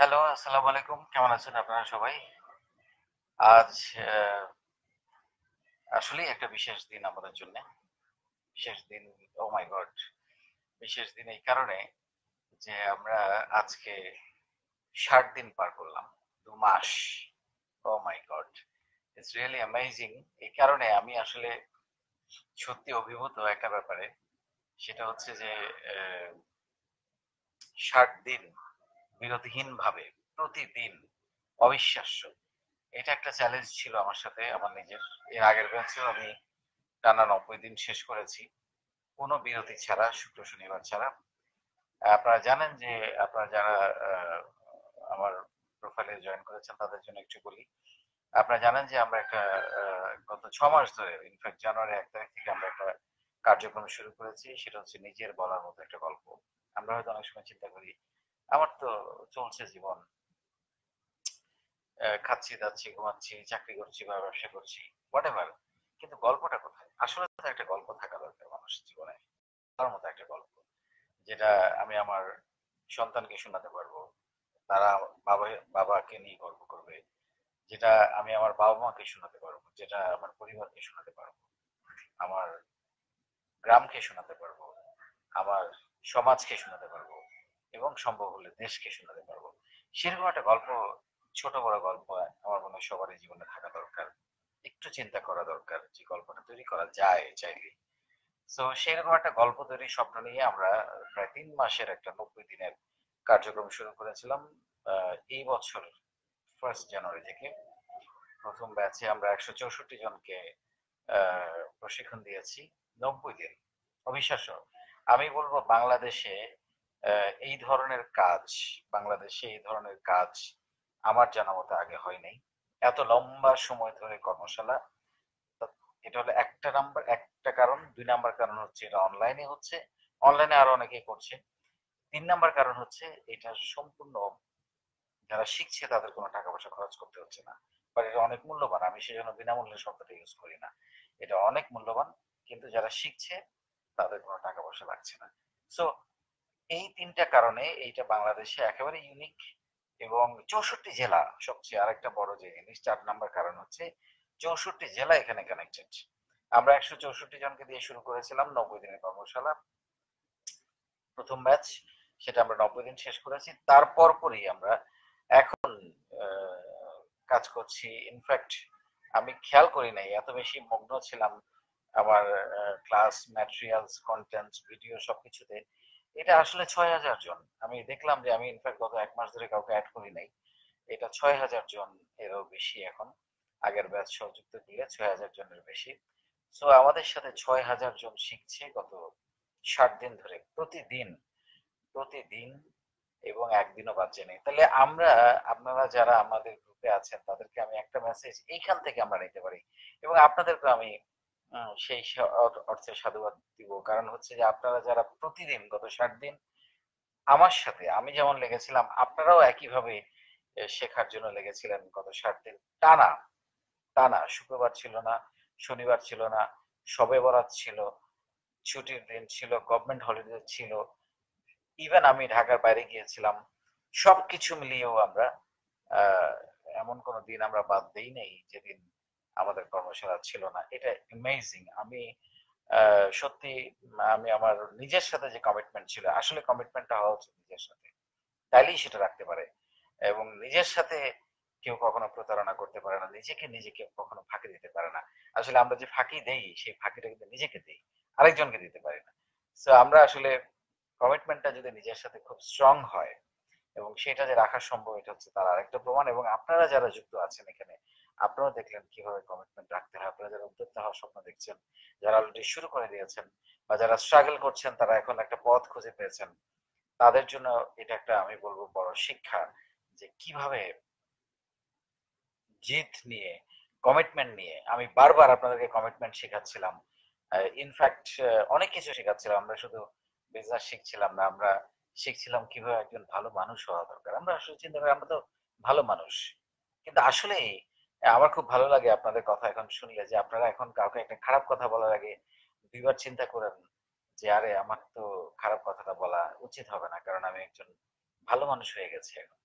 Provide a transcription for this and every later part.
hello আসসালাম আলাইকুম কেমন আছেন আপনারা সবাই আজ আসলে একটা বিশেষ দিন আমাদের জন্য বিশেষ দিন ও মাই গড বিশেষ দিন এই কারণে যে আমরা আজকে ষাট দিন পার করলাম দু মাস oh my god it's really amazing এই কারণে আমি আসলে সত্যি অভিভূত একটা ব্যাপারে সেটা হচ্ছে যে ষাট দিন বিরতিহীন ভাবে প্রতিদিন অবিশ্বাস্য এটা একটা চ্যালেঞ্জ ছিল আমার সাথে আমার নিজের এর আগের ব্যাচেও আমি টানা নব্বই দিন শেষ করেছি কোনো বিরতি ছাড়া শুক্র শনিবার ছাড়া আপনারা জানেন যে আপনারা যারা আমার প্রোফাইলে জয়েন করেছেন তাদের জন্য একটু বলি আপনারা জানেন যে আমরা একটা গত ছ মাস ধরে ইনফ্যাক্ট জানুয়ারি এক তারিখ থেকে আমরা একটা কার্যক্রম শুরু করেছি সেটা হচ্ছে নিজের বলার মতো একটা গল্প আমরা হয়তো অনেক সময় চিন্তা করি আমার তো চলছে জীবন খাচ্ছি দাচ্ছি ঘুমাচ্ছি চাকরি করছি বা ব্যবসা করছি হোয়াট কিন্তু গল্পটা কোথায় আসলে তো একটা গল্প থাকা দরকার মানুষের জীবনে তার মতো একটা গল্প যেটা আমি আমার সন্তানকে শোনাতে পারবো তারা বাবা বাবাকে নিয়ে গর্ব করবে যেটা আমি আমার বাবা মাকে শোনাতে পারবো যেটা আমার পরিবারকে শোনাতে পারবো আমার গ্রামকে শোনাতে পারবো আমার সমাজকে শোনাতে পারবো এবং সম্ভব হলে দেশকে শোনাতে পারবো সেরকম একটা গল্প ছোট বড় গল্প আমার মনে হয় সবারই জীবনে থাকা দরকার একটু চিন্তা করা দরকার যে গল্পটা তৈরি করা যায় চাইলে তো সেরকম একটা গল্প তৈরি স্বপ্ন নিয়ে আমরা প্রায় তিন মাসের একটা নব্বই দিনের কার্যক্রম শুরু করেছিলাম এই বছর ফার্স্ট জানুয়ারি থেকে প্রথম ব্যাচে আমরা একশো চৌষট্টি জনকে প্রশিক্ষণ দিয়েছি নব্বই দিন অবিশ্বাস্য আমি বলবো বাংলাদেশে এই ধরনের কাজ বাংলাদেশে এই ধরনের কাজ আমার জানা মতো আগে হয় নাই এত লম্বা সময় ধরে কর্মশালা এটা হলো একটা নাম্বার একটা কারণ দুই নাম্বার কারণ হচ্ছে এটা অনলাইনে হচ্ছে অনলাইনে আরো অনেকে করছে তিন নাম্বার কারণ হচ্ছে এটা সম্পূর্ণ যারা শিখছে তাদের কোনো টাকা পয়সা খরচ করতে হচ্ছে না বা এটা অনেক মূল্যবান আমি সেজন্য বিনামূল্যে শব্দটা ইউজ করি না এটা অনেক মূল্যবান কিন্তু যারা শিখছে তাদের কোনো টাকা পয়সা লাগছে না সো এই তিনটা কারণে এইটা বাংলাদেশে একেবারে ইউনিক এবং চৌষট্টি জেলা সবচেয়ে আরেকটা বড় যে জিনিস চার নাম্বার কারণ হচ্ছে চৌষট্টি জেলা এখানে কানেক্টেড আমরা একশো চৌষট্টি জনকে দিয়ে শুরু করেছিলাম নব্বই দিনের কর্মশালা প্রথম ব্যাচ সেটা আমরা নব্বই দিন শেষ করেছি তারপর পরই আমরা এখন কাজ করছি ইনফ্যাক্ট আমি খেয়াল করি নাই এত বেশি মগ্ন ছিলাম আমার ক্লাস ম্যাটেরিয়ালস কন্টেন্ট ভিডিও সবকিছুতে এটা আসলে ছয় হাজার জন আমি দেখলাম যে আমি ইনফ্যাক্ট গত এক মাস ধরে কাউকে অ্যাড করি নাই এটা ছয় হাজার জন এরও বেশি এখন আগের ব্যাচ সংযুক্ত দিলে ছয় হাজার জনের বেশি সো আমাদের সাথে ছয় হাজার জন শিখছে গত ষাট দিন ধরে প্রতিদিন প্রতিদিন এবং একদিনও বাদ নেই তাহলে আমরা আপনারা যারা আমাদের গ্রুপে আছেন তাদেরকে আমি একটা মেসেজ এইখান থেকে আমরা নিতে পারি এবং আপনাদেরকে আমি সেই অর্থে সাধুবাদ দিব কারণ হচ্ছে যে আপনারা যারা প্রতিদিন গত ষাট দিন আমার সাথে আমি যেমন লেগেছিলাম আপনারাও একইভাবে শেখার জন্য লেগেছিলেন গত ষাট দিন টানা টানা শুক্রবার ছিল না শনিবার ছিল না সবে বরাত ছিল ছুটির দিন ছিল গভর্নমেন্ট হলিডে ছিল ইভেন আমি ঢাকার বাইরে গিয়েছিলাম সবকিছু মিলিয়েও আমরা এমন কোনো দিন আমরা বাদ দেই নাই যেদিন আমাদের কর্মশালা ছিল না এটা অ্যামেজিং আমি সত্যি আমি আমার নিজের সাথে যে কমিটমেন্ট ছিল আসলে কমিটমেন্টটা হওয়া উচিত নিজের সাথে তাইলেই সেটা রাখতে পারে এবং নিজের সাথে কেউ কখনো প্রতারণা করতে পারে না নিজেকে নিজেকে কখনো ফাঁকি দিতে পারে না আসলে আমরা যে ফাঁকি দেই সেই ফাঁকিটা কিন্তু নিজেকে দেই আরেকজনকে দিতে পারি না তো আমরা আসলে কমিটমেন্টটা যদি নিজের সাথে খুব স্ট্রং হয় এবং সেটা যে রাখা সম্ভব এটা হচ্ছে তার আরেকটা প্রমাণ এবং আপনারা যারা যুক্ত আছেন এখানে আপনারা দেখলেন কিভাবে কমিটমেন্ট রাখতে হয় আপনারা যারা উদ্যোক্তা হওয়ার স্বপ্ন দেখছেন যারা অলরেডি শুরু করে দিয়েছেন বা যারা স্ট্রাগল করছেন তারা এখন একটা পথ খুঁজে পেয়েছেন তাদের জন্য এটা একটা আমি বলবো বড় শিক্ষা যে কিভাবে জিত নিয়ে কমিটমেন্ট নিয়ে আমি বারবার আপনাদেরকে কমিটমেন্ট শেখাচ্ছিলাম ইনফ্যাক্ট অনেক কিছু শেখাচ্ছিলাম আমরা শুধু বিজনেস শিখছিলাম না আমরা শিখছিলাম কিভাবে একজন ভালো মানুষ হওয়া দরকার আমরা আসলে চিন্তা করি আমরা তো ভালো মানুষ কিন্তু আসলে হ্যাঁ, আমার খুব ভালো লাগে আপনাদের কথা এখন শুনলে যে আপনারা এখন কাউকে একটা খারাপ কথা বলার আগে দুইবার চিন্তা করেন যে আরে আমার তো খারাপ কথাটা বলা উচিত হবে না কারণ আমি একজন ভালো মানুষ হয়ে গেছি এখন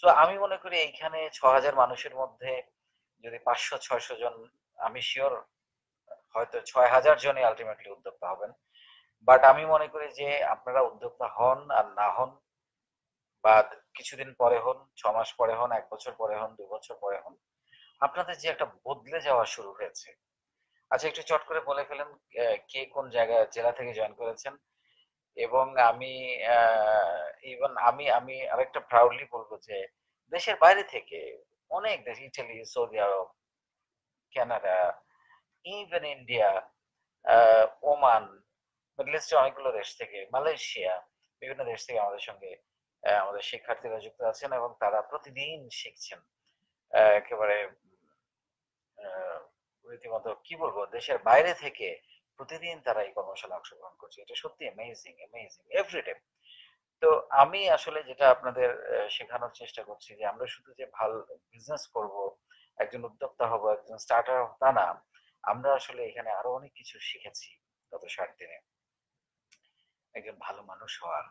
তো আমি মনে করি এইখানে ছ হাজার মানুষের মধ্যে যদি পাঁচশো ছয়শো জন আমি শিওর হয়তো ছয় হাজার জনই আলটিমেটলি উদ্যোক্তা হবেন বাট আমি মনে করি যে আপনারা উদ্যোক্তা হন আর না হন বা কিছুদিন পরে হন ছ মাস পরে হন এক বছর পরে হন দু বছর পরে হন আপনাদের যে একটা বদলে যাওয়া শুরু হয়েছে আচ্ছা একটু চট করে বলে ফেলেন কে কোন জায়গা জেলা থেকে জয়েন করেছেন এবং আমি ইভেন আমি আমি আরেকটা প্রাউডলি বলবো যে দেশের বাইরে থেকে অনেক দেশ Italy Saudi Arab Canada even India Oman অনেকগুলো দেশ থেকে মালয়েশিয়া বিভিন্ন দেশ থেকে আমাদের সঙ্গে আমাদের শিক্ষার্থীরা যুক্ত আছেন এবং তারা প্রতিদিন শিখছেন একেবারে রীতিমতো কি বলবো দেশের বাইরে থেকে প্রতিদিন তারা এই কর্মশালা অংশগ্রহণ করছে এটা সত্যি অ্যামেজিং অ্যামেজিং এভরিডে তো আমি আসলে যেটা আপনাদের শেখানোর চেষ্টা করছি যে আমরা শুধু যে ভালো বিজনেস করব একজন উদ্যোক্তা হব একজন স্টার্টার হব তা না আমরা আসলে এখানে আরো অনেক কিছু শিখেছি গত ষাট দিনে একজন ভালো মানুষ হওয়ার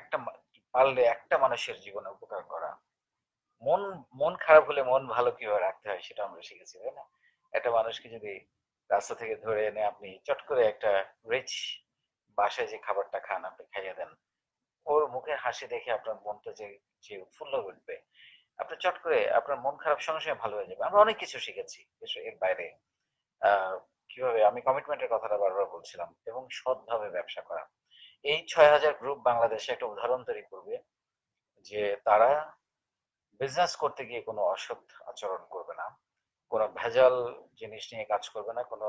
একটা পারলে একটা মানুষের জীবনে উপকার করা মন মন খারাপ হলে মন ভালো কিভাবে রাখতে হয় সেটা আমরা শিখেছি তাই না একটা মানুষকে যদি রাস্তা থেকে ধরে এনে আপনি চট করে একটা রিচ বাসায় যে খাবারটা খান আপনি খাইয়ে দেন ওর মুখে হাসি দেখে আপনার মনটা যে যে উৎফুল্ল উঠবে আপনি চট করে আপনার মন খারাপ সঙ্গে সঙ্গে ভালো হয়ে যাবে আমরা অনেক কিছু শিখেছি এর বাইরে কিভাবে আমি কমিটমেন্টের কথাটা বারবার বলছিলাম এবং সৎভাবে ব্যবসা করা এই ছয় হাজার গ্রুপ বাংলাদেশে একটা উদাহরণ তৈরি করবে যে তারা বিজনেস করতে গিয়ে কোনো অসৎ আচরণ করবে না কোনো ভেজাল জিনিস নিয়ে কাজ করবে না কোনো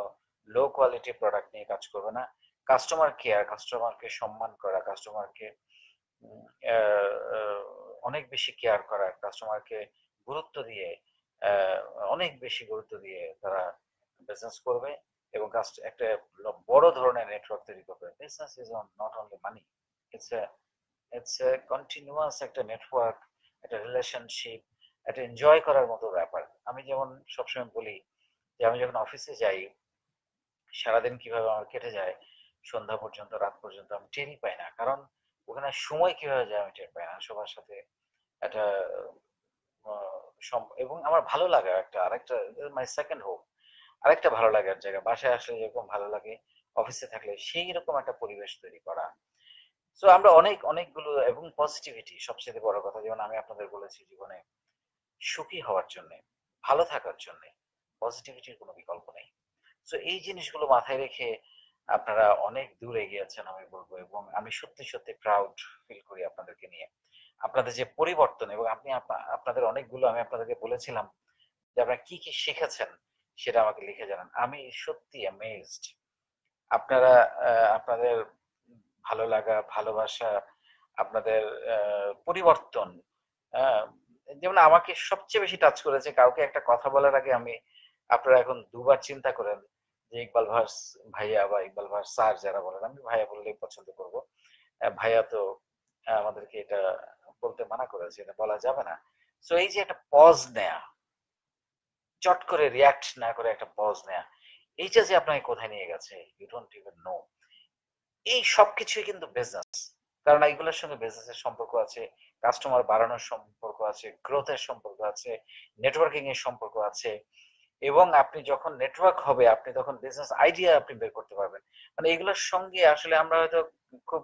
লো কোয়ালিটি প্রোডাক্ট নিয়ে কাজ করবে না কাস্টমার কেয়ার কাস্টমারকে সম্মান করা কাস্টমারকে অনেক বেশি কেয়ার করা কাস্টমারকে গুরুত্ব দিয়ে অনেক বেশি গুরুত্ব দিয়ে তারা বিজনেস করবে এবং একটা বড় ধরনের নেটওয়ার্ক তৈরি করবে business is not only money it's it's continuous একটা নেটওয়ার্ক একটা রিলেশনশিপ একটা এনজয় করার মতো ব্যাপার আমি যেমন সবসময় বলি যে আমি যখন অফিসে যাই সারাদিন কিভাবে আমার কেটে যায় সন্ধ্যা পর্যন্ত রাত পর্যন্ত আমি ট্রেনই পাই না কারণ ওখানে সময় কিভাবে যায় আমি টের পাই না সবার সাথে একটা এবং আমার ভালো লাগে একটা আরেকটা মাই সেকেন্ড হোম আরেকটা ভালো লাগার জায়গা বাসায় আসলে যেরকম ভালো লাগে অফিসে থাকলে সেই রকম একটা পরিবেশ তৈরি করা সো আমরা অনেক অনেকগুলো এবং পজিটিভিটি সবচেয়ে বড় কথা যেমন আমি আপনাদের বলেছি জীবনে সুখী হওয়ার জন্য ভালো থাকার জন্য পজিটিভিটির কোনো বিকল্প নেই সো এই জিনিসগুলো মাথায় রেখে আপনারা অনেক দূরে এগিয়েছেন আমি বলবো এবং আমি সত্যি সত্যি প্রাউড ফিল করি আপনাদেরকে নিয়ে আপনাদের যে পরিবর্তন এবং আপনি আপনাদের অনেকগুলো আমি আপনাদেরকে বলেছিলাম যে আপনারা কি কি শিখেছেন সেটা আমাকে লিখে জানান আমি সত্যি অ্যামেজড আপনারা আপনাদের ভালো লাগা ভালোবাসা আপনাদের পরিবর্তন যেমন আমাকে সবচেয়ে বেশি টাচ করেছে কাউকে একটা কথা বলার আগে আমি আপনারা এখন দুবার চিন্তা করেন যে ইকবাল ভাস ভাইয়া বা ইকবাল ভাস স্যার যারা বলেন আমি ভাইয়া বললেই পছন্দ করব ভাইয়া তো আমাদেরকে এটা বলতে মানা করেছে এটা বলা যাবে না সো এই যে একটা পজ নেয়া চট করে রিয়াক্ট না করে একটা পজ নেয়া এইটা যে আপনাকে কোথায় নিয়ে গেছে ইউ ডোন্ট ইভেন নো এই সবকিছুই কিন্তু বিজনেস কারণ এইগুলোর সঙ্গে বিজনেসের সম্পর্ক আছে কাস্টমার বাড়ানোর সম্পর্ক আছে গ্রোথের সম্পর্ক আছে নেটওয়ার্কিং এর সম্পর্ক আছে এবং আপনি যখন নেটওয়ার্ক হবে আপনি তখন বিজনেস আইডিয়া আপনি বের করতে পারবেন মানে এগুলোর সঙ্গে আসলে আমরা হয়তো খুব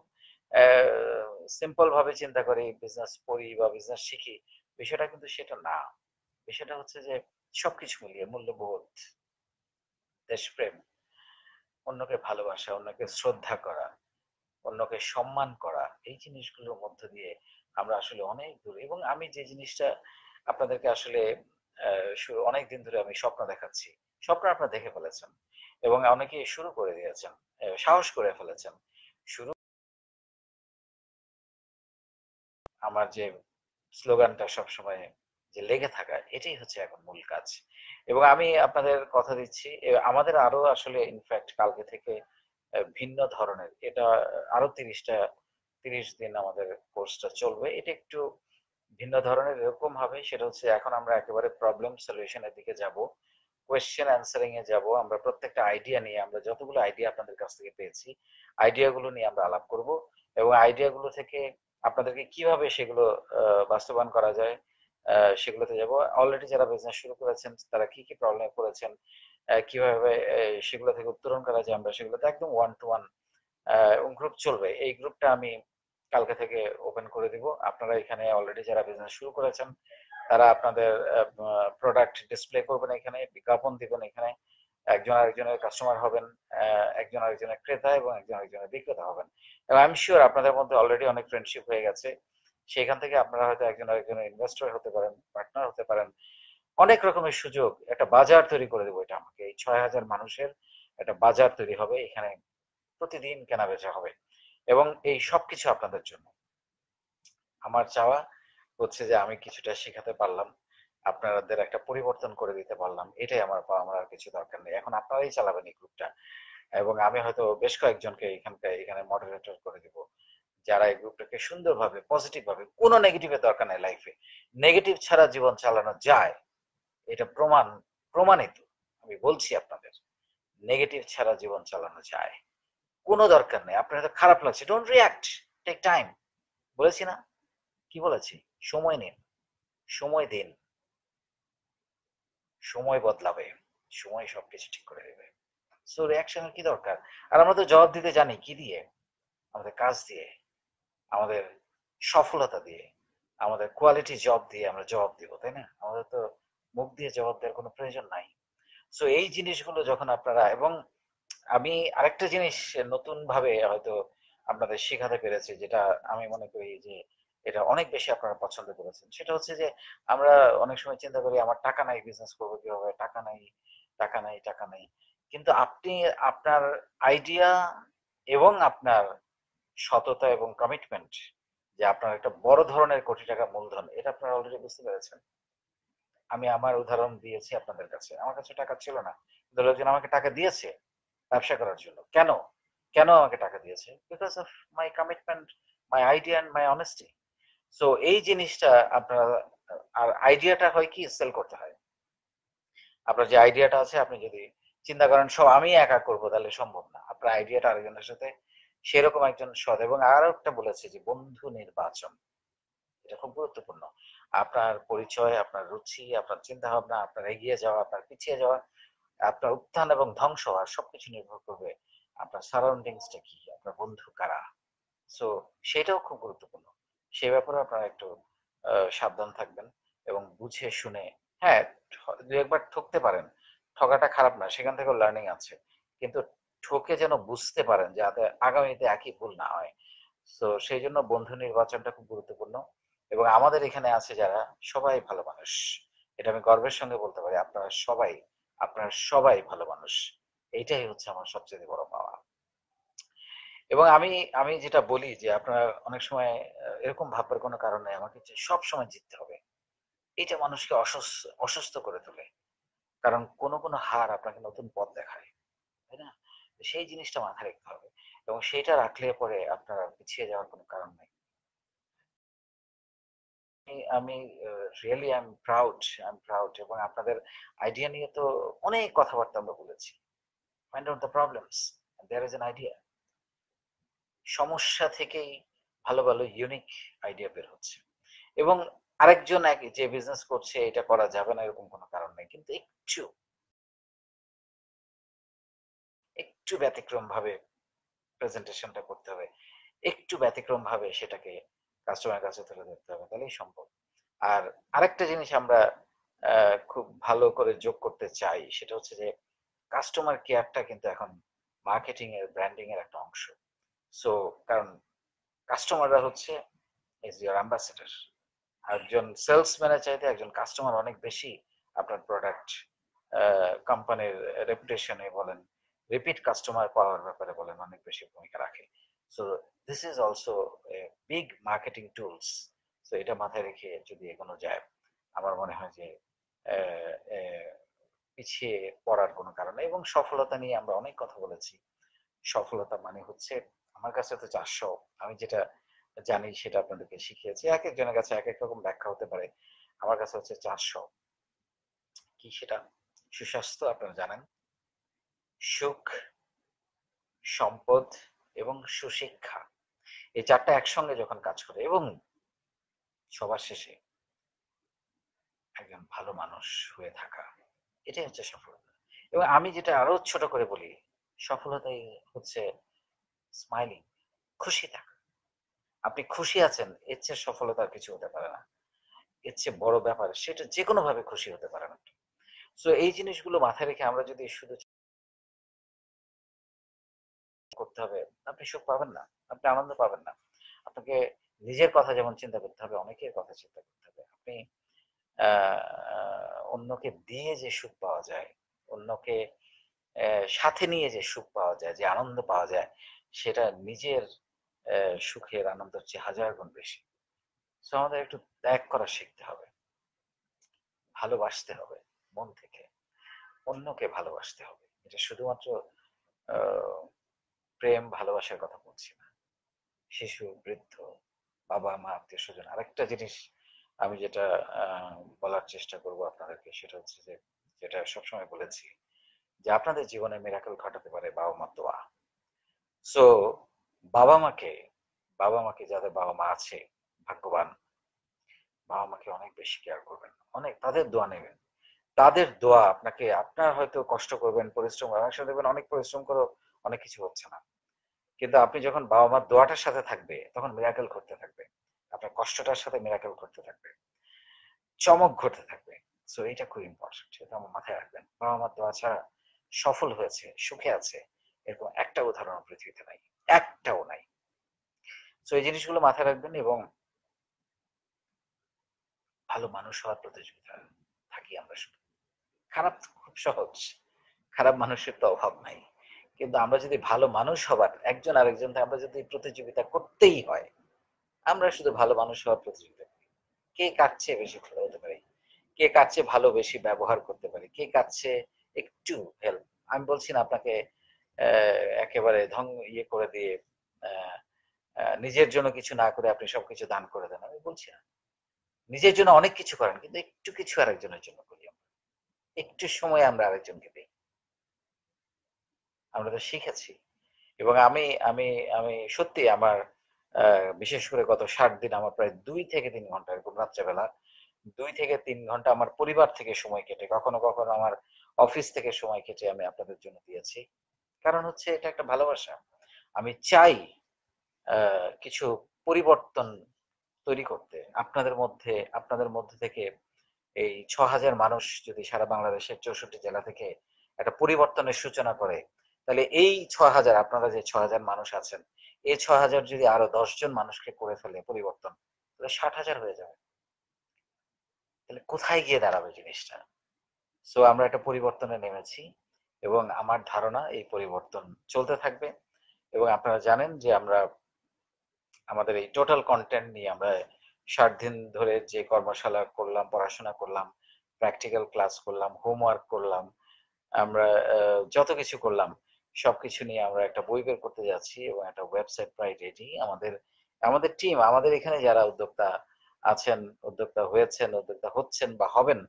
সিম্পল ভাবে চিন্তা করি বিজনেস পড়ি বা বিজনেস শিখি বিষয়টা কিন্তু সেটা না বিষয়টা হচ্ছে যে সবকিছু মিলিয়ে মূল্যবোধ দেশপ্রেম অন্যকে ভালোবাসা অন্যকে শ্রদ্ধা করা অন্যকে সম্মান করা এই জিনিসগুলোর মধ্য দিয়ে আমরা আসলে অনেক দূর এবং আমি যে জিনিসটা আপনাদেরকে আসলে অনেক দিন ধরে আমি স্বপ্ন দেখাচ্ছি স্বপ্ন আপনারা দেখে ফেলেছেন এবং অনেকে শুরু করে দিয়েছেন সাহস করে ফেলেছেন শুরু আমার যে স্লোগানটা সবসময় যে লেগে থাকা এটাই হচ্ছে এখন মূল কাজ এবং আমি আপনাদের কথা দিচ্ছি আমাদের আরো আসলে ইনফ্যাক্ট কালকে থেকে ভিন্ন ধরনের এটা আরো তিরিশটা তিরিশ দিন আমাদের কোর্সটা চলবে এটা একটু ভিন্ন ধরনের এরকম হবে সেটা হচ্ছে এখন আমরা একেবারে প্রবলেম সলিউশনের দিকে যাব কোয়েশ্চেন অ্যান্সারিং এ যাব আমরা প্রত্যেকটা আইডিয়া নিয়ে আমরা যতগুলো আইডিয়া আপনাদের কাছ থেকে পেয়েছি আইডিয়াগুলো নিয়ে আমরা আলাপ করব এবং আইডিয়াগুলো থেকে আপনাদেরকে কিভাবে সেগুলো বাস্তবায়ন করা যায় সেগুলোতে যাব অলরেডি যারা বিজনেস শুরু করেছেন তারা কি কি প্রবলেম করেছেন কিভাবে সেগুলো থেকে উত্তরণ করা যায় আমরা সেগুলোতে একদম ওয়ান টু ওয়ান গ্রুপ চলবে এই গ্রুপটা আমি কালকে থেকে ওপেন করে দিব আপনারা এখানে অলরেডি যারা বিজনেস শুরু করেছেন তারা আপনাদের প্রোডাক্ট ডিসপ্লে করবেন এখানে বিজ্ঞাপন দিবেন এখানে একজন আরেকজনের কাস্টমার হবেন একজন আরেকজনের ক্রেতা এবং একজন আরেকজনের বিক্রেতা হবেন এবং আমি শিওর আপনাদের মধ্যে অলরেডি অনেক ফ্রেন্ডশিপ হয়ে গেছে সেখান থেকে আপনারা হয়তো একজন আরেকজনের ইনভেস্টর হতে পারেন পার্টনার হতে পারেন অনেক রকমের সুযোগ একটা বাজার তৈরি করে দেবো এটা আমাকে এই ছয় হাজার মানুষের একটা বাজার তৈরি হবে এখানে প্রতিদিন কেনা বেচা হবে এবং এই সব কিছু আপনাদের জন্য আমার চাওয়া হচ্ছে যে আমি কিছুটা শেখাতে পারলাম আপনাদের একটা পরিবর্তন করে দিতে পারলাম এটাই আমার পাওয়া আমার আর কিছু দরকার নেই এখন আপনারাই চালাবেন এই গ্রুপটা এবং আমি হয়তো বেশ কয়েকজনকে এখানকার এখানে মডারেটর করে দিব যারা এই গ্রুপটাকে সুন্দরভাবে পজিটিভ ভাবে কোনো নেগেটিভের দরকার নাই লাইফে নেগেটিভ ছাড়া জীবন চালানো যায় এটা প্রমাণ প্রমাণিত আমি বলছি আপনাদের নেগেটিভ ছাড়া জীবন চালানো যায় কোনো দরকার নেই আপনার হয়তো খারাপ লাগছে ডোন্ট রিয়াক্ট টেক টাইম বলেছি না কি বলেছি সময় নিন সময় দিন সময় বদলাবে সময় সবকিছু ঠিক করে দেবে সো রিয়াকশনের কি দরকার আর আমরা তো জবাব দিতে জানি কি দিয়ে আমাদের কাজ দিয়ে আমাদের সফলতা দিয়ে আমাদের কোয়ালিটি জব দিয়ে আমরা জবাব দিব তাই না আমাদের তো মুখ দিয়ে জবাব দেওয়ার কোনো প্রয়োজন নাই সো এই জিনিসগুলো যখন আপনারা এবং আমি আরেকটা জিনিস নতুন ভাবে হয়তো আপনাদের শেখাতে পেরেছি যেটা আমি মনে করি যে এটা অনেক বেশি আপনারা পছন্দ করেছেন সেটা হচ্ছে যে আমরা অনেক সময় চিন্তা করি আমার টাকা নাই বিজনেস করবো কিভাবে টাকা নাই টাকা নাই টাকা নাই কিন্তু আপনি আপনার আইডিয়া এবং আপনার সততা এবং কমিটমেন্ট যে আপনার একটা বড় ধরনের কোটি টাকা মূলধন এটা আপনারা অলরেডি বুঝতে পেরেছেন আমি আমার উদাহরণ দিয়েছি আপনাদের কাছে আমার কাছে টাকা ছিল না দলজন আমাকে টাকা দিয়েছে ব্যবসা করার জন্য কেন কেন আমাকে টাকা দিয়েছে because of my commitment my idea and my honesty so এই জিনিসটা আপনারা আর আইডিয়াটা হয় কি সেল করতে হয় আপনার যে আইডিয়াটা আছে আপনি যদি চিন্তা করেন সব আমি একা করবো তাহলে সম্ভব না আপনার আইডিয়াটা আরেকজনের সাথে সেরকম একজন সৎ এবং আর একটা বলেছে যে বন্ধু নির্বাচন এটা খুব গুরুত্বপূর্ণ আপনার পরিচয় আপনার রুচি আপনার চিন্তা ভাবনা আপনার এগিয়ে যাওয়া আপনার পিছিয়ে যাওয়া আপনার উত্থান এবং ধ্বংস হওয়া সবকিছু নির্ভর করবে আপনার সারাউন্ডিংসটা কি আপনার বন্ধু কারা সো সেটাও খুব গুরুত্বপূর্ণ সে ব্যাপারে আপনারা একটু সাবধান থাকবেন এবং বুঝে শুনে হ্যাঁ দু একবার ঠকতে পারেন ঠকাটা খারাপ না সেখান থেকেও লার্নিং আছে কিন্তু ঠকে যেন বুঝতে পারেন যাতে আগামীতে একই ভুল না হয় তো সেই জন্য বন্ধু নির্বাচনটা খুব গুরুত্বপূর্ণ এবং আমাদের এখানে আছে যারা সবাই ভালো মানুষ এটা আমি গর্বের সঙ্গে বলতে পারি আপনারা সবাই আপনারা সবাই ভালো মানুষ এইটাই হচ্ছে আমার সবচেয়ে বড় পাওয়া এবং আমি আমি যেটা বলি যে আপনারা অনেক সময় এরকম ভাববার কোনো কারণে আমাকে সব সময় জিততে হবে এটা মানুষকে অসুস্থ অসুস্থ করে তোলে কারণ কোনো কোনো হার আপনাকে নতুন পথ দেখায় তাই না সেই জিনিসটা মাথায় রাখতে হবে এবং সেটা রাখলে পরে আপনারা পিছিয়ে যাওয়ার কোনো কারণ নেই আমি really I am proud I am proud এবং আপনাদের আইডিয়া নিয়ে তো অনেক কথাবার্তা আমরা বলেছি find out the problems there is an idea সমস্যা থেকেই ভালো ভালো ইউনিক আইডিয়া বের হচ্ছে এবং আরেকজন যে বিজনেস করছে এটা করা যাবে না এরকম কোনো কারণ নেই কিন্তু একটু একটু ব্যতিক্রম ভাবে প্রেজেন্টেশনটা করতে হবে একটু ব্যতিক্রম ভাবে সেটাকে কাস্টমারের কাছে তুলে ধরতে হবে তাহলেই সম্ভব আর আরেকটা জিনিস আমরা খুব ভালো করে যোগ করতে চাই সেটা হচ্ছে যে কাস্টমার কেয়ারটা কিন্তু এখন মার্কেটিং এর ব্র্যান্ডিং এর একটা অংশ সো কারণ কাস্টমাররা হচ্ছে ইজ ইয়ার অ্যাম্বাসেডার একজন সেলস ম্যানের চাইতে একজন কাস্টমার অনেক বেশি আপনার প্রোডাক্ট কোম্পানির রেপুটেশনে বলেন রিপিট কাস্টমার পাওয়ার ব্যাপারে বলেন অনেক বেশি ভূমিকা রাখে so this is also big marketing tools so এটা মাথায় রেখে যদি এগোনো যায় আমার মনে হয় যে পিছিয়ে পড়ার কোনো কারণে এবং সফলতা নিয়ে আমরা অনেক কথা বলেছি সফলতা মানে হচ্ছে আমার কাছে তো চারশো আমি যেটা জানি সেটা আপনাদেরকে শিখিয়েছি এক একজনের কাছে এক এক রকম ব্যাখ্যা হতে পারে আমার কাছে হচ্ছে চারশো কি সেটা সুস্বাস্থ্য আপনারা জানেন সুখ সম্পদ এবং সুশিক্ষা এই চারটা একসঙ্গে যখন কাজ করে এবং সবার শেষে একজন ভালো মানুষ হয়ে থাকা এটাই হচ্ছে সফলতা এবং আমি যেটা আরো ছোট করে বলি সফলতাই হচ্ছে স্মাইলিং খুশি থাকা আপনি খুশি আছেন এর চেয়ে সফলতার কিছু হতে পারে না এর চেয়ে বড় ব্যাপার সেটা যে কোনো ভাবে খুশি হতে পারে না তো এই জিনিসগুলো মাথায় রেখে আমরা যদি শুধু করতে হবে আপনি সুখ পাবেন না আপনি আনন্দ পাবেন না আপনাকে নিজের কথা যেমন চিন্তা করতে হবে অনেকের কথা চিন্তা করতে হবে আপনি অন্যকে দিয়ে যে সুখ পাওয়া যায় অন্যকে সাথে নিয়ে যে সুখ পাওয়া যায় যে আনন্দ পাওয়া যায় সেটা নিজের সুখের আনন্দ হচ্ছে হাজার গুণ বেশি সো আমাদের একটু ত্যাগ করা শিখতে হবে ভালোবাসতে হবে মন থেকে অন্যকে ভালোবাসতে হবে এটা শুধুমাত্র প্রেম ভালোবাসার কথা বলছি না শিশু বৃদ্ধ বাবা মা আত্মীয় স্বজন আরেকটা জিনিস আমি যেটা বলার চেষ্টা করব আপনাদেরকে সেটা হচ্ছে যে যেটা সবসময় বলেছি যে আপনাদের জীবনে মেরাকল ঘটাতে পারে বাবা মা দোয়া সো বাবা মাকে বাবা মাকে যাদের বাবা মা আছে ভাগ্যবান বাবা মাকে অনেক বেশি কেয়ার করবেন অনেক তাদের দোয়া নেবেন তাদের দোয়া আপনাকে আপনার হয়তো কষ্ট করবেন পরিশ্রম অনেক পরিশ্রম করো অনেক কিছু হচ্ছে না কিন্তু আপনি যখন বাবা মার দোয়াটার সাথে থাকবে তখন মিরাকেল ঘটতে থাকবে আপনার কষ্টটার সাথে মিরাকেল ঘটতে থাকবে চমক ঘটতে থাকবে সো এটা খুব ইম্পর্টেন্ট সেটা আমার মাথায় রাখবেন বাবা মার দোয়া ছাড়া সফল হয়েছে সুখে আছে এরকম একটা উদাহরণ পৃথিবীতে নাই একটাও নাই সো এই জিনিসগুলো মাথায় রাখবেন এবং ভালো মানুষ হওয়ার প্রতিযোগিতা থাকি আমরা শুধু খারাপ খুব সহজ খারাপ মানুষের তো অভাব নাই কিন্তু আমরা যদি ভালো মানুষ হবার একজন আরেকজন আমরা যদি প্রতিযোগিতা করতেই হয় আমরা শুধু ভালো মানুষ হওয়ার প্রতিযোগিতা করি কে কাটছে বেশি ভালো হতে পারে কে কাটছে ভালো বেশি ব্যবহার করতে পারে কে কাছে একটু হেল্প আমি বলছি না আপনাকে একেবারে ধং ইয়ে করে দিয়ে নিজের জন্য কিছু না করে আপনি সবকিছু দান করে দেন আমি বলছি না নিজের জন্য অনেক কিছু করেন কিন্তু একটু কিছু আরেকজনের জন্য করি আমরা একটু সময় আমরা আরেকজনকে দিই আমরা তো শিখেছি এবং আমি আমি আমি সত্যি আমার বিশেষ করে গত ষাট দিন আমার প্রায় দুই থেকে তিন ঘন্টা এরকম রাত্রেবেলা দুই থেকে তিন ঘন্টা আমার পরিবার থেকে সময় কেটে কখনো কখনো আমার অফিস থেকে সময় কেটে আমি আপনাদের জন্য দিয়েছি কারণ হচ্ছে এটা একটা ভালোবাসা আমি চাই কিছু পরিবর্তন তৈরি করতে আপনাদের মধ্যে আপনাদের মধ্যে থেকে এই ছ হাজার মানুষ যদি সারা বাংলাদেশের চৌষট্টি জেলা থেকে একটা পরিবর্তনের সূচনা করে তাহলে এই ছ হাজার আপনারা যে ছ হাজার মানুষ আছেন এই ছ হাজার যদি আরো জন মানুষকে করে ফেলে পরিবর্তন তাহলে ষাট হাজার হয়ে যাবে তাহলে কোথায় গিয়ে দাঁড়াবে জিনিসটা সো আমরা একটা পরিবর্তনে নেমেছি এবং আমার ধারণা এই পরিবর্তন চলতে থাকবে এবং আপনারা জানেন যে আমরা আমাদের এই টোটাল কন্টেন্ট নিয়ে আমরা ষাট দিন ধরে যে কর্মশালা করলাম পড়াশোনা করলাম প্র্যাকটিক্যাল ক্লাস করলাম হোমওয়ার্ক করলাম আমরা যত কিছু করলাম সবকিছু নিয়ে আমরা একটা বই বের করতে যাচ্ছি এবং একটা ওয়েবসাইট প্রায় রেডি আমাদের আমাদের টিম আমাদের এখানে যারা উদ্যোক্তা আছেন উদ্যোক্তা হয়েছেন উদ্যোক্তা হচ্ছেন বা হবেন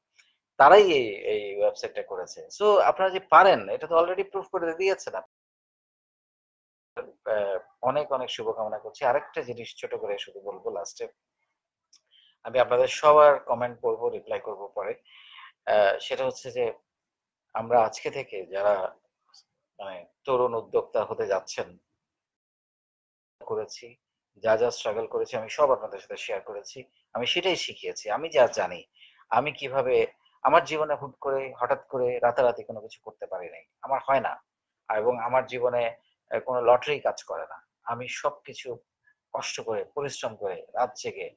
তারাই এই এই ওয়েবসাইটটা করেছে সো আপনারা যে পারেন এটা তো অলরেডি প্রুফ করে দিয়েছেন অনেক অনেক শুভকামনা করছি আরেকটা জিনিস ছোট করে শুধু বলবো লাস্টে আমি আপনাদের সবার কমেন্ট করব রিপ্লাই করব পরে সেটা হচ্ছে যে আমরা আজকে থেকে যারা মানে তরুণ উদ্যোক্তা হতে যাচ্ছেন করেছি যা যা স্ট্রাগল করেছি আমি সব আপনাদের সাথে শেয়ার করেছি আমি সেটাই শিখিয়েছি আমি যা জানি আমি কিভাবে আমার জীবনে হুট করে হঠাৎ করে রাতারাতি কোনো কিছু করতে পারি নাই আমার হয় না এবং আমার জীবনে কোনো লটারি কাজ করে না আমি সবকিছু কষ্ট করে পরিশ্রম করে রাত জেগে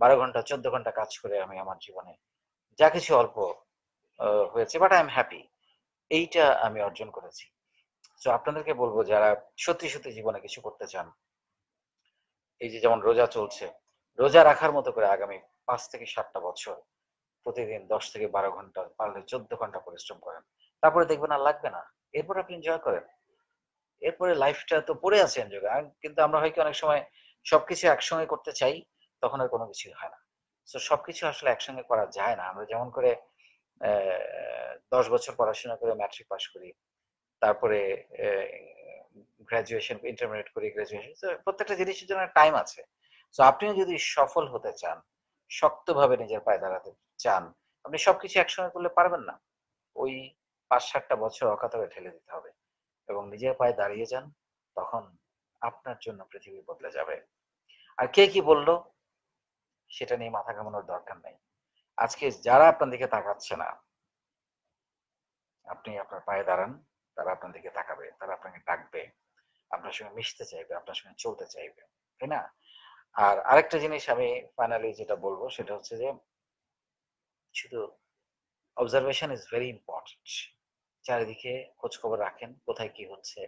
বারো ঘন্টা চোদ্দ ঘন্টা কাজ করে আমি আমার জীবনে যা কিছু অল্প হয়েছে বাট আই এম হ্যাপি এইটা আমি অর্জন করেছি তো আপনাদেরকে বলবো যারা সত্যি সত্যি জীবনে কিছু করতে চান এই যে যেমন রোজা চলছে রোজা রাখার মতো করে আগামী পাঁচ থেকে সাতটা বছর প্রতিদিন দশ থেকে বারো ঘন্টা পারলে চোদ্দ ঘন্টা পরিশ্রম করেন তারপরে দেখবেন আর লাগবে না এরপর আপনি এনজয় করেন এরপরে লাইফটা তো পড়ে আছে এনজয় কিন্তু আমরা হয়তো অনেক সময় সবকিছু একসঙ্গে করতে চাই তখন আর কোনো কিছুই হয় না তো সবকিছু আসলে একসঙ্গে করা যায় না আমরা যেমন করে দশ বছর পড়াশোনা করে ম্যাট্রিক পাস করি তারপরে গ্রাজুয়েশন ইন্টারমিডিয়েট করে গ্রাজুয়েশন প্রত্যেকটা জিনিসের জন্য টাইম আছে তো আপনিও যদি সফল হতে চান শক্তভাবে নিজের পায়ে দাঁড়াতে চান আপনি সবকিছু একসঙ্গে করলে পারবেন না ওই পাঁচ সাতটা বছর অকাতরে ঠেলে দিতে হবে এবং নিজের পায়ে দাঁড়িয়ে যান তখন আপনার জন্য পৃথিবী বদলে যাবে আর কে কি বলল সেটা নিয়ে মাথা ঘামানোর দরকার নেই আজকে যারা আপনার দিকে তাকাচ্ছে না আপনি আপনার পায়ে দাঁড়ান তারা আপনার দিকে তাকাবে তারা আপনাকে ডাকবে আপনার সঙ্গে মিশতে চাইবে আপনার সঙ্গে চলতে চাইবে তাই না আর আরেকটা জিনিস আমি ফাইনালি যেটা বলবো সেটা হচ্ছে যে শুধু অবজারভেশন ইজ ভেরি ইম্পর্টেন্ট চারিদিকে খোঁজ খবর রাখেন কোথায় কি হচ্ছে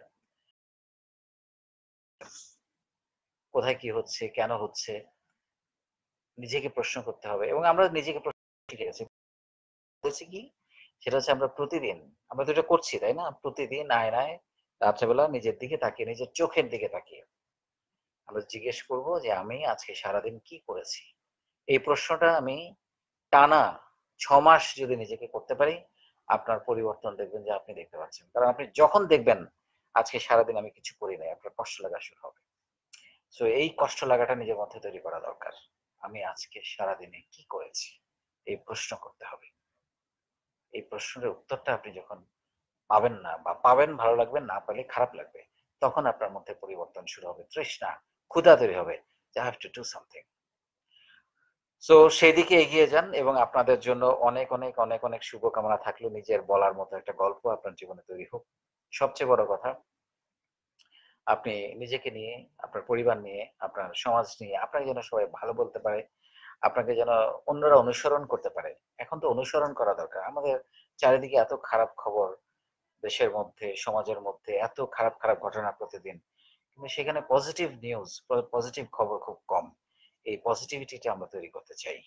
কোথায় কি হচ্ছে কেন হচ্ছে নিজেকে প্রশ্ন করতে হবে এবং আমরা নিজেকে প্রশ্ন ঠিক আছে কি সেটা হচ্ছে আমরা প্রতিদিন আমরা তো এটা করছি তাই না প্রতিদিন আয়নায় রাত্রেবেলা নিজের দিকে তাকিয়ে নিজের চোখের দিকে তাকিয়ে আমরা জিজ্ঞেস করব যে আমি আজকে সারাদিন কি করেছি এই প্রশ্নটা আমি টানা ছ মাস যদি নিজেকে করতে পারি আপনার পরিবর্তন দেখবেন যে আপনি দেখতে পাচ্ছেন কারণ আপনি যখন দেখবেন আজকে সারাদিন আমি কিছু করি নাই আপনার কষ্ট লাগা শুরু হবে সো এই কষ্ট লাগাটা নিজের মধ্যে তৈরি করা দরকার আমি আজকে সারাদিনে কি করেছি এই প্রশ্ন করতে হবে এই প্রশ্নের উত্তরটা আপনি যখন পাবেন না বা পাবেন ভালো লাগবে না পেলে খারাপ লাগবে তখন আপনার মধ্যে পরিবর্তন শুরু হবে তৃষ্ণা ক্ষুধা তৈরি হবে যে টু সামথিং সো সেই দিকে এগিয়ে যান এবং আপনাদের জন্য অনেক অনেক অনেক অনেক শুভকামনা থাকলো নিজের বলার মতো একটা গল্প আপনার জীবনে তৈরি হোক সবচেয়ে বড় কথা আপনি নিজেকে নিয়ে আপনার পরিবার নিয়ে আপনার সমাজ নিয়ে আপনার যেন সবাই ভালো বলতে পারে আপনাকে যেন অন্যরা অনুসরণ করতে পারে এখন তো অনুসরণ করা দরকার আমাদের চারিদিকে এত খারাপ খবর দেশের মধ্যে সমাজের মধ্যে এত খারাপ খারাপ ঘটনা প্রতিদিন কিন্তু সেখানে পজিটিভ নিউজ পজিটিভ খবর খুব কম এই পজিটিভিটিটা আমরা তৈরি করতে চাই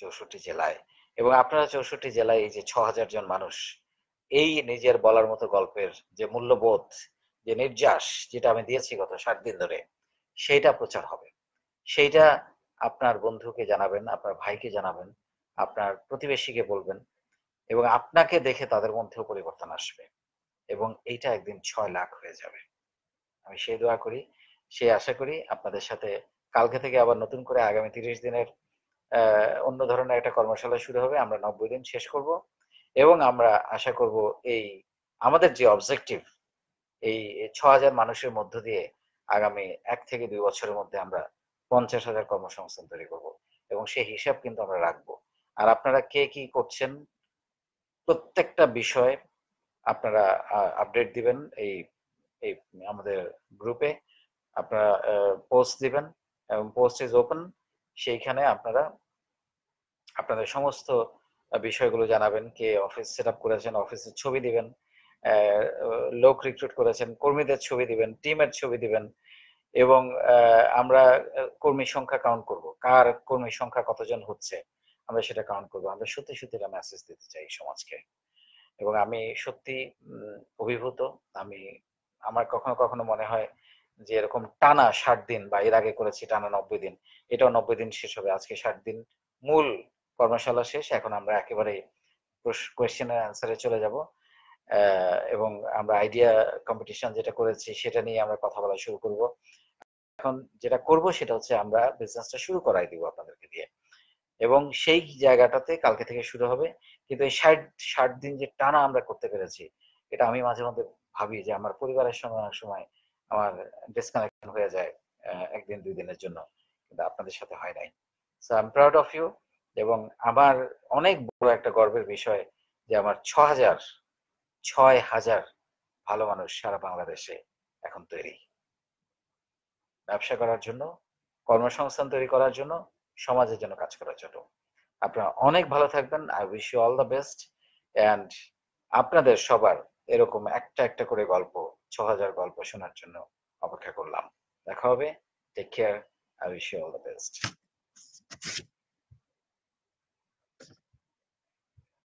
চৌষট্টি জেলায় এবং আপনারা চৌষট্টি জেলায় এই যে ছ হাজার জন মানুষ এই নিজের বলার মতো গল্পের যে মূল্যবোধ যে নির্যাস যেটা আমি দিয়েছি গত সাত দিন ধরে সেইটা প্রচার হবে সেইটা আপনার বন্ধুকে জানাবেন আপনার ভাইকে জানাবেন আপনার প্রতিবেশীকে বলবেন এবং আপনাকে দেখে তাদের মধ্যেও পরিবর্তন আসবে এবং এইটা একদিন ছয় লাখ হয়ে যাবে আমি সেই দোয়া করি সেই আশা করি আপনাদের সাথে কালকে থেকে আবার নতুন করে আগামী তিরিশ দিনের অন্য ধরনের একটা কর্মশালা শুরু হবে আমরা নব্বই দিন শেষ করব এবং আমরা আশা করব এই আমাদের যে অবজেক্টিভ এই ছ হাজার মানুষের মধ্য দিয়ে আগামী এক থেকে দুই বছরের মধ্যে আমরা পঞ্চাশ হাজার কর্মসংস্থান তৈরি করব এবং সেই হিসাব কিন্তু আমরা রাখবো আর আপনারা কে কি করছেন প্রত্যেকটা বিষয়ে আপনারা আপডেট দিবেন এই এই আমাদের গ্রুপে আপনারা পোস্ট দিবেন এবং পোস্ট ইজ ওপেন সেইখানে আপনারা আপনাদের সমস্ত বিষয়গুলো জানাবেন কে অফিস সেট আপ করেছেন অফিসের ছবি দিবেন লোক রিক্রুট করেছেন কর্মীদের ছবি দিবেন টিমের ছবি দিবেন এবং আমরা কর্মী সংখ্যা কাউন্ট করব কার কর্মী সংখ্যা কতজন হচ্ছে আমরা সেটা কাউন্ট করব আমরা সত্যি সত্যি এটা মেসেজ দিতে চাই সমাজকে এবং আমি সত্যি অভিভূত আমি আমার কখনো কখনো মনে হয় যে এরকম টানা ষাট দিন বা এর আগে করেছি টানা নব্বই দিন এটাও নব্বই দিন শেষ হবে আজকে ষাট দিন মূল কর্মশালা শেষ এখন আমরা একেবারে কোয়েশ্চেনের অ্যান্সারে চলে যাব এবং আমরা আইডিয়া কম্পিটিশন যেটা করেছি সেটা নিয়ে আমরা কথা বলা শুরু করব এখন যেটা করব সেটা হচ্ছে আমরা বিজনেসটা শুরু করাই দিব আপনাদেরকে দিয়ে এবং সেই জায়গাটাতে কালকে থেকে শুরু হবে কিন্তু এই ষাট ষাট দিন যে টানা আমরা করতে পেরেছি এটা আমি মাঝে মধ্যে ভাবি যে আমার পরিবারের সঙ্গে অনেক সময় আমার ডিসকানেকশন হয়ে যায় একদিন দুই দিনের জন্য কিন্তু আপনাদের সাথে হয় নাই so I am proud of you এবং আমার অনেক বড় একটা গর্বের বিষয় যে আমার ছ হাজার ছয় হাজার ভালো মানুষ সারা বাংলাদেশে এখন তৈরি ব্যবসা করার জন্য কর্মসংস্থান তৈরি করার জন্য সমাজের জন্য কাজ করার জন্য আপনারা অনেক ভালো থাকবেন I wish you all the best and আপনাদের সবার এরকম একটা একটা করে গল্প ছ হাজার গল্প শোনার জন্য অপেক্ষা করলাম দেখা হবে take care I wish you all the best